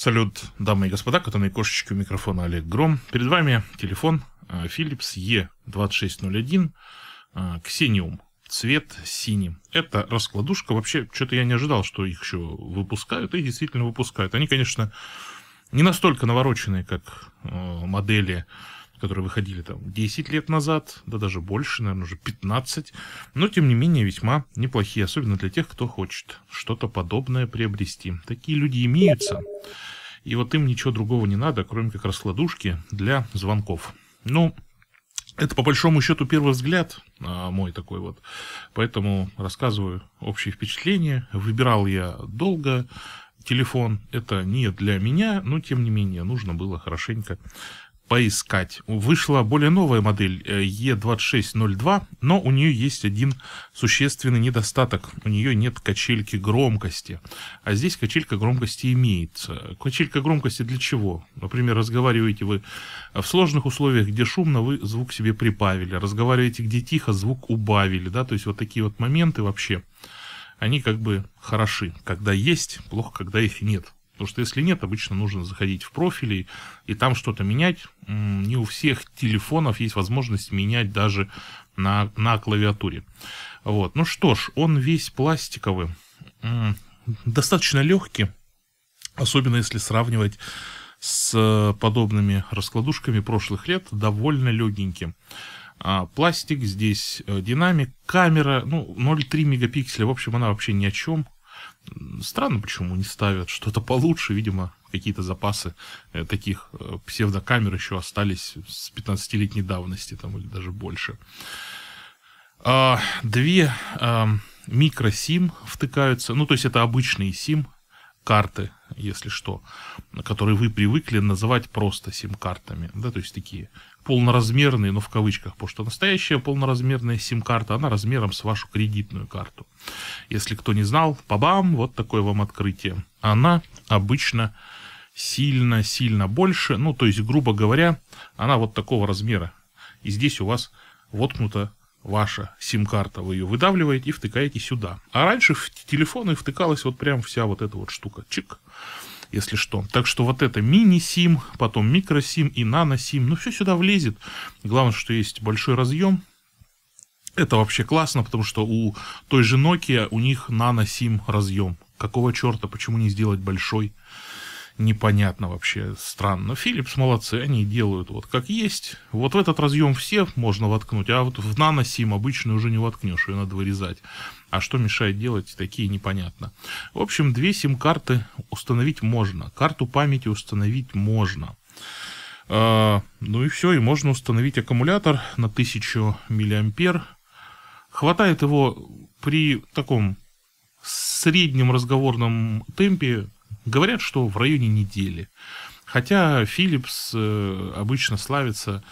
Салют, дамы и господа, котаны и кошечки, у микрофона Олег Гром. Перед вами телефон а, Philips E2601 а, Xenium. Цвет синий. Это раскладушка. Вообще, что-то я не ожидал, что их еще выпускают. И действительно выпускают. Они, конечно, не настолько навороченные, как а, модели которые выходили там 10 лет назад, да даже больше, наверное, уже 15, но тем не менее весьма неплохие, особенно для тех, кто хочет что-то подобное приобрести. Такие люди имеются, и вот им ничего другого не надо, кроме как раскладушки для звонков. Ну, это по большому счету первый взгляд а, мой такой вот. Поэтому рассказываю общие впечатления. Выбирал я долго телефон. Это не для меня, но тем не менее нужно было хорошенько поискать. Вышла более новая модель E2602, э, но у нее есть один существенный недостаток. У нее нет качельки громкости. А здесь качелька громкости имеется. Качелька громкости для чего? Например, разговариваете вы в сложных условиях, где шумно, вы звук себе прибавили. Разговариваете, где тихо, звук убавили. Да? То есть вот такие вот моменты вообще, они как бы хороши. Когда есть, плохо, когда их нет. Потому что если нет, обычно нужно заходить в профили и там что-то менять. Не у всех телефонов есть возможность менять даже на, на клавиатуре. Вот. Ну что ж, он весь пластиковый, достаточно легкий, особенно если сравнивать с э, подобными раскладушками прошлых лет, довольно легеньким. А, пластик, здесь э, динамик, камера, ну, 0,3 мегапикселя, в общем, она вообще ни о чем, Странно, почему не ставят что-то получше, видимо, какие-то запасы э, таких э, псевдокамер еще остались с 15-летней давности там или даже больше. А, две микросим втыкаются, ну то есть это обычные сим карты, если что, которые вы привыкли называть просто сим-картами, да, то есть такие полноразмерные, но в кавычках, потому что настоящая полноразмерная сим-карта, она размером с вашу кредитную карту. Если кто не знал, пабам, вот такое вам открытие. Она обычно сильно-сильно больше, ну, то есть, грубо говоря, она вот такого размера. И здесь у вас воткнута ваша сим-карта, вы ее выдавливаете и втыкаете сюда. А раньше в телефоны втыкалась вот прям вся вот эта вот штука. Чик если что. Так что вот это мини-сим, потом микро-сим и нано-сим, ну все сюда влезет. Главное, что есть большой разъем. Это вообще классно, потому что у той же Nokia у них нано-сим разъем. Какого черта, почему не сделать большой? непонятно вообще, странно. Philips молодцы, они делают вот как есть. Вот в этот разъем все можно воткнуть, а вот в наносим обычно уже не воткнешь, ее надо вырезать. А что мешает делать, такие непонятно. В общем, две сим-карты установить можно. Карту памяти установить можно. А, ну и все, и можно установить аккумулятор на 1000 миллиампер. Хватает его при таком среднем разговорном темпе Говорят, что в районе недели. Хотя Philips э, обычно славится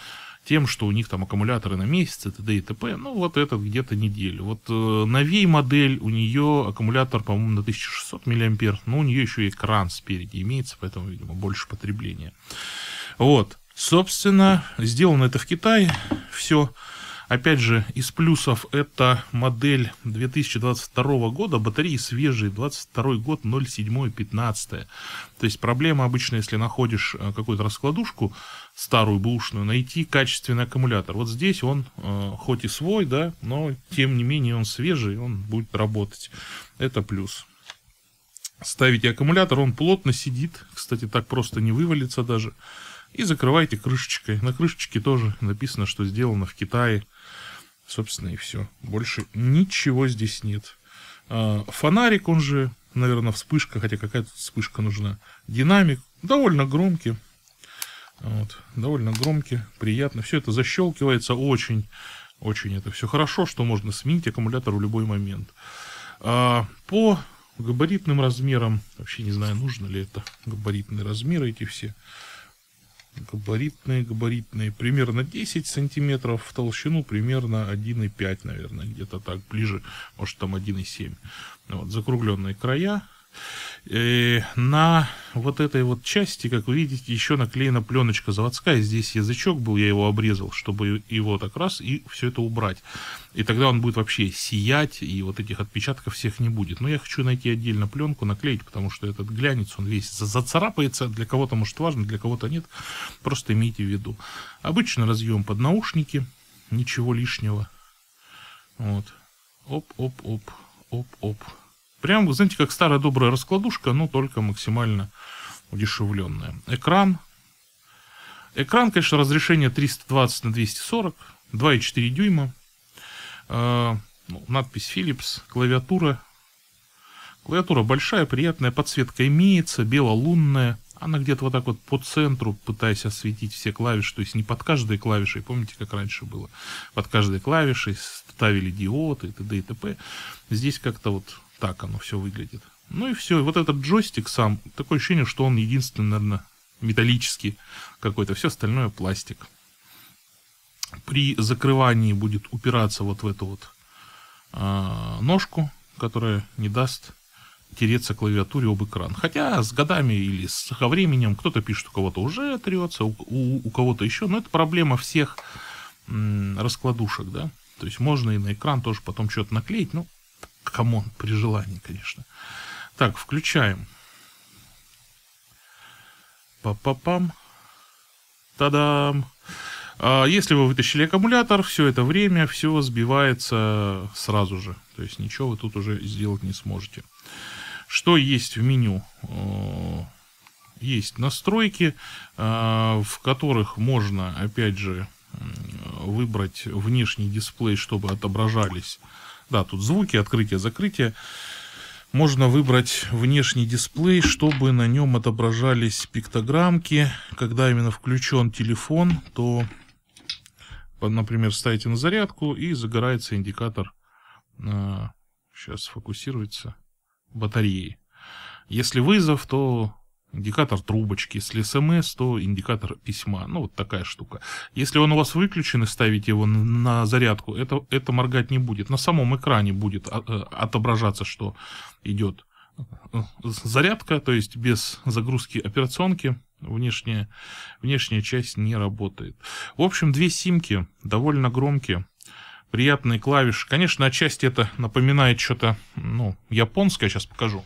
тем, что у них там аккумуляторы на месяц и т.д. и т.п. Ну, вот этот где-то неделю. Вот э, новей модель, у нее аккумулятор, по-моему, на 1600 миллиампер. но у нее еще и экран спереди имеется, поэтому, видимо, больше потребления. Вот. Собственно, сделано это в Китае. Все. Опять же, из плюсов это модель 2022 года, батареи свежие, 22 год, 07, 15. То есть проблема обычно, если находишь э, какую-то раскладушку, старую бушную, найти качественный аккумулятор. Вот здесь он э, хоть и свой, да, но тем не менее он свежий, он будет работать. Это плюс. Ставите аккумулятор, он плотно сидит. Кстати, так просто не вывалится даже и закрываете крышечкой. На крышечке тоже написано, что сделано в Китае. Собственно, и все. Больше ничего здесь нет. А, фонарик, он же, наверное, вспышка, хотя какая-то вспышка нужна. Динамик довольно громкий. Вот, довольно громкий, приятно. Все это защелкивается очень, очень это все хорошо, что можно сменить аккумулятор в любой момент. А, по габаритным размерам, вообще не знаю, нужно ли это габаритные размеры эти все габаритные, габаритные, примерно 10 сантиметров в толщину, примерно 1,5, наверное, где-то так, ближе, может там 1,7. Вот, закругленные края, и на вот этой вот части, как вы видите, еще наклеена пленочка заводская. Здесь язычок был, я его обрезал, чтобы его так раз и все это убрать. И тогда он будет вообще сиять, и вот этих отпечатков всех не будет. Но я хочу найти отдельно пленку, наклеить, потому что этот глянец, он весь зацарапается. Для кого-то, может, важно, для кого-то нет. Просто имейте в виду. Обычно разъем под наушники, ничего лишнего. Вот. Оп-оп-оп, оп-оп. Прям, вы знаете, как старая добрая раскладушка, но только максимально удешевленная. Экран. Экран, конечно, разрешение 320 на 240, 2,4 дюйма. Э, ну, надпись Philips, клавиатура. Клавиатура большая, приятная, подсветка имеется, белолунная. Она где-то вот так вот по центру, пытаясь осветить все клавиши, то есть не под каждой клавишей, помните, как раньше было, под каждой клавишей ставили диоды и т.д. и т.п. Здесь как-то вот так оно все выглядит. Ну и все. вот этот джойстик сам, такое ощущение, что он единственный, наверное, металлический какой-то. Все остальное пластик. При закрывании будет упираться вот в эту вот э, ножку, которая не даст тереться клавиатуре об экран. Хотя с годами или со временем кто-то пишет, у кого-то уже трется, у, у, у кого-то еще. Но это проблема всех м, раскладушек, да. То есть можно и на экран тоже потом что-то наклеить, ну, кому при желании, конечно. Так, включаем. Па-па-пам. Та-дам! А если вы вытащили аккумулятор, все это время все сбивается сразу же. То есть ничего вы тут уже сделать не сможете. Что есть в меню? Есть настройки, а, в которых можно, опять же, выбрать внешний дисплей, чтобы отображались да, тут звуки, открытие, закрытие. Можно выбрать внешний дисплей, чтобы на нем отображались пиктограммки. Когда именно включен телефон, то, например, ставите на зарядку и загорается индикатор. Сейчас а, фокусируется батареи. Если вызов, то Индикатор трубочки. Если смс, то индикатор письма. Ну, вот такая штука. Если он у вас выключен и ставите его на зарядку, это, это моргать не будет. На самом экране будет а, э, отображаться, что идет э, зарядка, то есть без загрузки операционки внешняя, внешняя часть не работает. В общем, две симки довольно громкие, приятные клавиши. Конечно, отчасти это напоминает что-то ну, японское, сейчас покажу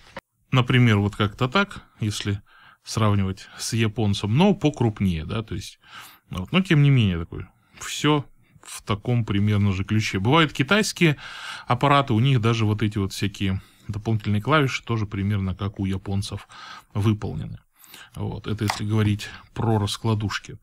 например, вот как-то так, если сравнивать с японцем, но покрупнее, да, то есть, вот, но тем не менее такой, все в таком примерно же ключе. Бывают китайские аппараты, у них даже вот эти вот всякие дополнительные клавиши тоже примерно как у японцев выполнены. Вот, это если говорить про раскладушки.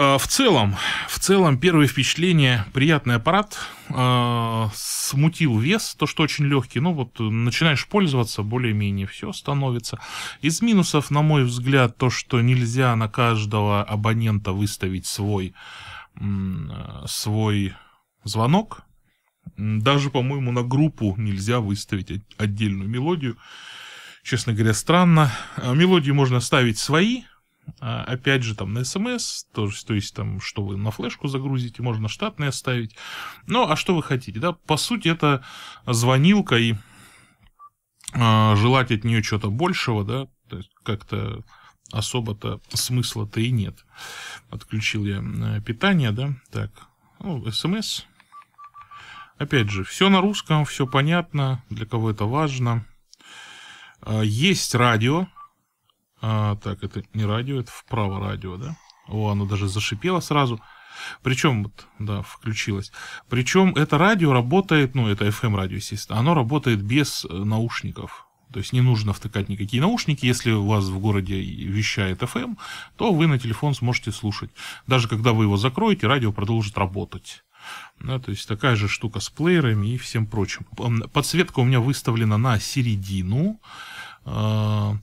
А, в целом, в целом, первое впечатление, приятный аппарат, а, смутил вес, то, что очень легкий, но ну, вот э, начинаешь пользоваться, более-менее все становится. Из минусов, на мой взгляд, то, что нельзя на каждого абонента выставить свой, э, свой звонок, даже, по-моему, на группу нельзя выставить отдельную мелодию. Честно говоря, странно. Э, мелодии можно ставить свои, а, опять же, там на смс, то, то есть там, что вы на флешку загрузите, можно штатное оставить Ну, а что вы хотите, да? По сути, это звонилка и э, желать от нее чего-то большего, да, то есть как-то особо-то смысла-то и нет. Отключил я питание, да, так, ну, смс. Опять же, все на русском, все понятно, для кого это важно. А, есть радио, а, так, это не радио, это вправо радио, да? О, оно даже зашипело сразу. Причем, вот, да, включилось. Причем это радио работает, ну, это FM-радио, эм естественно, оно работает без э, наушников. То есть не нужно втыкать никакие наушники. Если у вас в городе вещает FM, эм, то вы на телефон сможете слушать. Даже когда вы его закроете, радио продолжит работать. Да, то есть такая же штука с плеерами и всем прочим. Подсветка у меня выставлена на середину. А,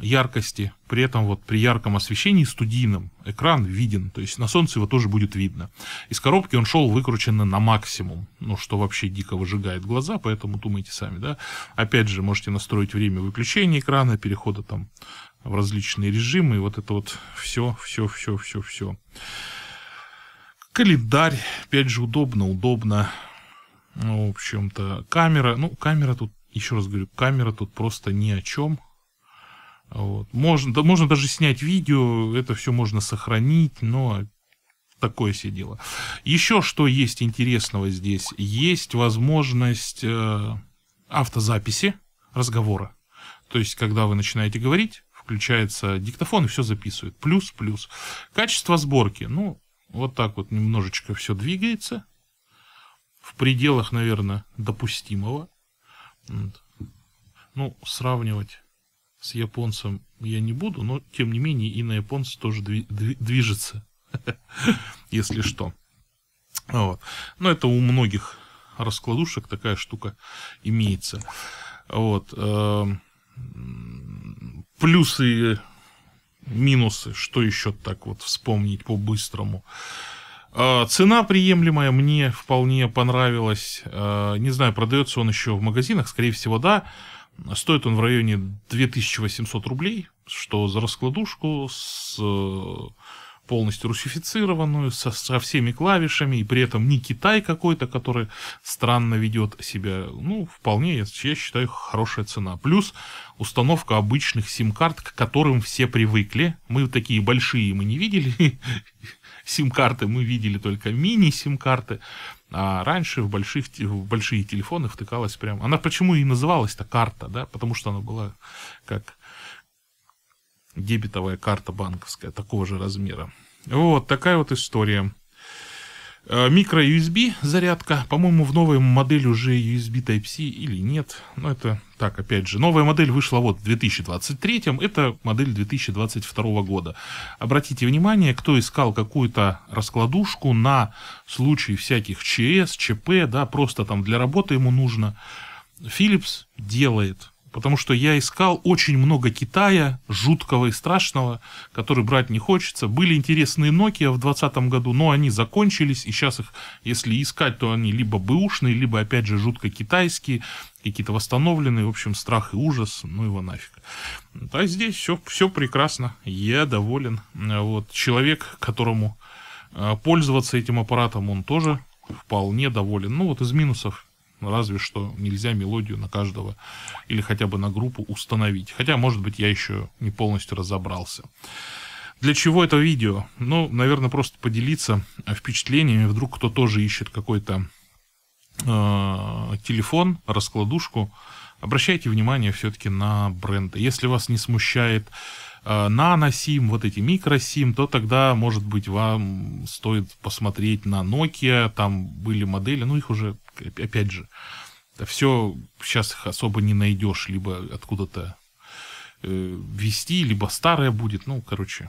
яркости. При этом вот при ярком освещении студийном экран виден, то есть на солнце его тоже будет видно. Из коробки он шел выкрученный на максимум, ну что вообще дико выжигает глаза, поэтому думайте сами, да. Опять же, можете настроить время выключения экрана, перехода там в различные режимы, и вот это вот все, все, все, все, все. Календарь, опять же, удобно, удобно. Ну, в общем-то, камера, ну, камера тут, еще раз говорю, камера тут просто ни о чем, вот. Можно, да, можно даже снять видео, это все можно сохранить, но такое все дело. Еще что есть интересного здесь? Есть возможность э, автозаписи разговора. То есть, когда вы начинаете говорить, включается диктофон и все записывает. Плюс, плюс. Качество сборки. Ну, вот так вот немножечко все двигается. В пределах, наверное, допустимого. Вот. Ну, сравнивать с японцем я не буду, но тем не менее и на японца тоже движется, если что. Вот. Но это у многих раскладушек такая штука имеется. Вот. Эм, плюсы минусы, что еще так вот вспомнить по-быстрому. Э, цена приемлемая, мне вполне понравилась. Э, не знаю, продается он еще в магазинах, скорее всего, да. Стоит он в районе 2800 рублей, что за раскладушку с э, полностью русифицированную, со, со всеми клавишами, и при этом не Китай какой-то, который странно ведет себя. Ну, вполне, я, я считаю, хорошая цена. Плюс установка обычных сим-карт, к которым все привыкли. Мы такие большие мы не видели сим-карты, мы видели только мини-сим-карты. А раньше в, больших, в большие телефоны втыкалась прям... Она почему и называлась-то карта, да? Потому что она была как дебетовая карта банковская такого же размера. Вот такая вот история. Э, Микро-USB зарядка, по-моему, в новой модели уже USB Type-C или нет, но это так, опять же, новая модель вышла вот в 2023, это модель 2022 года. Обратите внимание, кто искал какую-то раскладушку на случай всяких ЧС, ЧП, да, просто там для работы ему нужно, Philips делает потому что я искал очень много Китая, жуткого и страшного, который брать не хочется. Были интересные Nokia в 2020 году, но они закончились, и сейчас их, если искать, то они либо бэушные, либо, опять же, жутко китайские, какие-то восстановленные, в общем, страх и ужас, ну его нафиг. А здесь все, все прекрасно, я доволен. Вот человек, которому а, пользоваться этим аппаратом, он тоже вполне доволен. Ну вот из минусов ну, разве что нельзя мелодию на каждого или хотя бы на группу установить. Хотя, может быть, я еще не полностью разобрался. Для чего это видео? Ну, наверное, просто поделиться впечатлениями. Вдруг кто тоже ищет какой-то э, телефон, раскладушку. Обращайте внимание все-таки на бренды. Если вас не смущает Э, наносим, вот эти микросим, то тогда, может быть, вам стоит посмотреть на Nokia, там были модели, ну их уже, опять же, все, сейчас их особо не найдешь, либо откуда-то э, вести, либо старая будет, ну, короче,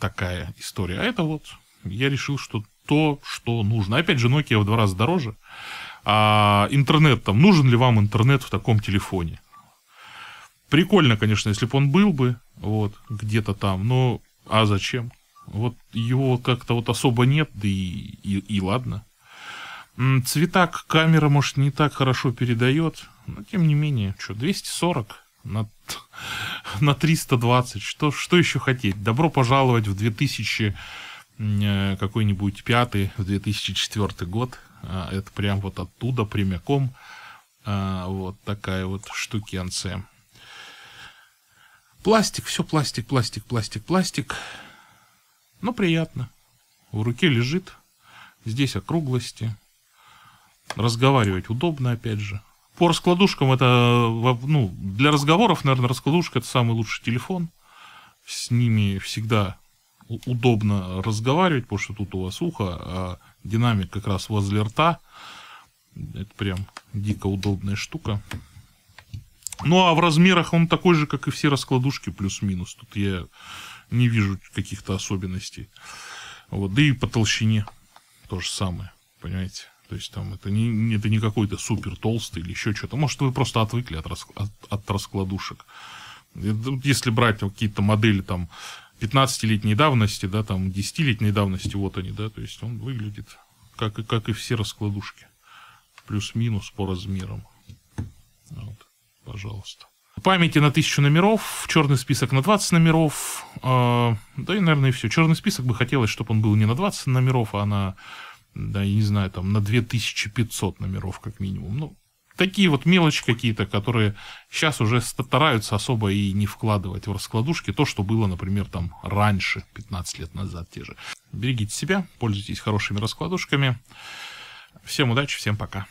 такая история. А это вот, я решил, что то, что нужно. Опять же, Nokia в два раза дороже. А интернет там, нужен ли вам интернет в таком телефоне? Прикольно, конечно, если бы он был бы, вот, где-то там, но, а зачем? Вот его как-то вот особо нет, да и, и, и ладно. Цветак камера, может, не так хорошо передает, но тем не менее, что, 240 на, на 320, что, что еще хотеть? Добро пожаловать в 2000 э, какой-нибудь пятый, в 2004 год, а, это прям вот оттуда прямиком, а, вот такая вот штукенция. Пластик, все пластик, пластик, пластик, пластик. Но ну, приятно. В руке лежит. Здесь округлости. Разговаривать удобно, опять же. По раскладушкам это, ну, для разговоров, наверное, раскладушка это самый лучший телефон. С ними всегда удобно разговаривать, потому что тут у вас ухо, а динамик как раз возле рта. Это прям дико удобная штука. Ну, а в размерах он такой же, как и все раскладушки, плюс-минус. Тут я не вижу каких-то особенностей. Вот, да и по толщине то же самое, понимаете? То есть там это не, это не какой-то супер толстый или еще что-то. Может, вы просто отвыкли от, рас, от, от раскладушек. Если брать какие-то модели там 15-летней давности, да, там 10-летней давности, вот они, да, то есть он выглядит как, как и все раскладушки. Плюс-минус по размерам. Вот пожалуйста. Памяти на тысячу номеров, черный список на 20 номеров, э, да и, наверное, и все. Черный список бы хотелось, чтобы он был не на 20 номеров, а на, да, я не знаю, там, на 2500 номеров как минимум. Ну, такие вот мелочи какие-то, которые сейчас уже стараются особо и не вкладывать в раскладушки. То, что было, например, там раньше, 15 лет назад те же. Берегите себя, пользуйтесь хорошими раскладушками. Всем удачи, всем пока.